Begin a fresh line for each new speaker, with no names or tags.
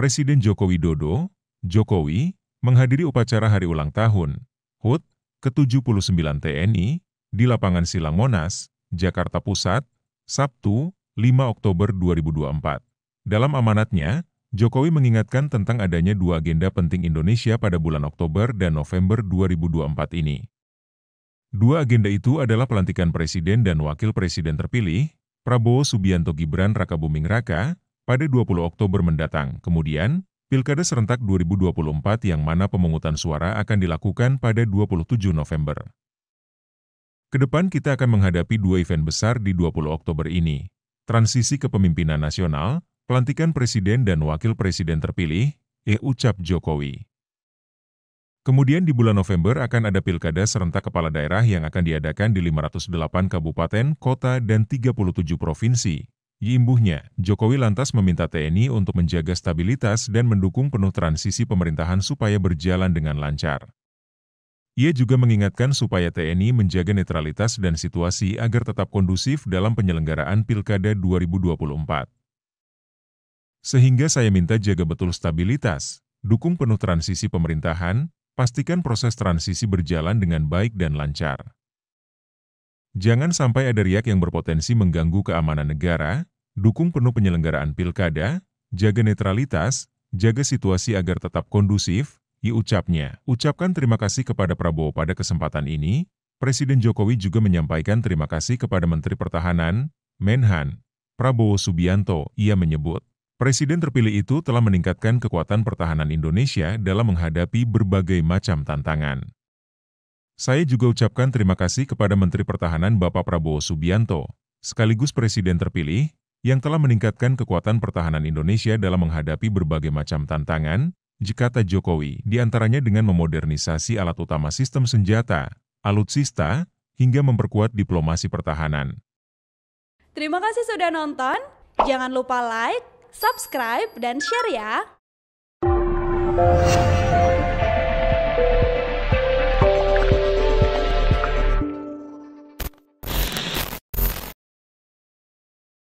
Presiden Joko Widodo, Jokowi, menghadiri upacara hari ulang tahun, HUT, ke-79 TNI, di lapangan Silang Monas, Jakarta Pusat, Sabtu, 5 Oktober 2024. Dalam amanatnya, Jokowi mengingatkan tentang adanya dua agenda penting Indonesia pada bulan Oktober dan November 2024 ini. Dua agenda itu adalah pelantikan Presiden dan Wakil Presiden terpilih, Prabowo Subianto Gibran Raka Buming Raka, pada 20 Oktober mendatang. Kemudian, Pilkada serentak 2024 yang mana pemungutan suara akan dilakukan pada 27 November. Kedepan kita akan menghadapi dua event besar di 20 Oktober ini, transisi kepemimpinan nasional, pelantikan presiden dan wakil presiden terpilih, e ucap Jokowi. Kemudian di bulan November akan ada pilkada serentak kepala daerah yang akan diadakan di 508 kabupaten, kota, dan 37 provinsi. Yimbuhnya, Jokowi lantas meminta TNI untuk menjaga stabilitas dan mendukung penuh transisi pemerintahan supaya berjalan dengan lancar. Ia juga mengingatkan supaya TNI menjaga netralitas dan situasi agar tetap kondusif dalam penyelenggaraan Pilkada 2024. Sehingga saya minta jaga betul stabilitas, dukung penuh transisi pemerintahan, pastikan proses transisi berjalan dengan baik dan lancar. Jangan sampai ada riak yang berpotensi mengganggu keamanan negara, dukung penuh penyelenggaraan pilkada, jaga netralitas, jaga situasi agar tetap kondusif, i ucapnya. Ucapkan terima kasih kepada Prabowo pada kesempatan ini, Presiden Jokowi juga menyampaikan terima kasih kepada Menteri Pertahanan, Menhan, Prabowo Subianto, ia menyebut. Presiden terpilih itu telah meningkatkan kekuatan pertahanan Indonesia dalam menghadapi berbagai macam tantangan. Saya juga ucapkan terima kasih kepada Menteri Pertahanan Bapak Prabowo Subianto, sekaligus Presiden terpilih, yang telah meningkatkan kekuatan pertahanan Indonesia dalam menghadapi berbagai macam tantangan, jika Jokowi, diantaranya dengan memodernisasi alat utama sistem senjata, alutsista, hingga memperkuat diplomasi pertahanan. Terima kasih sudah nonton, jangan lupa like, subscribe, dan share ya!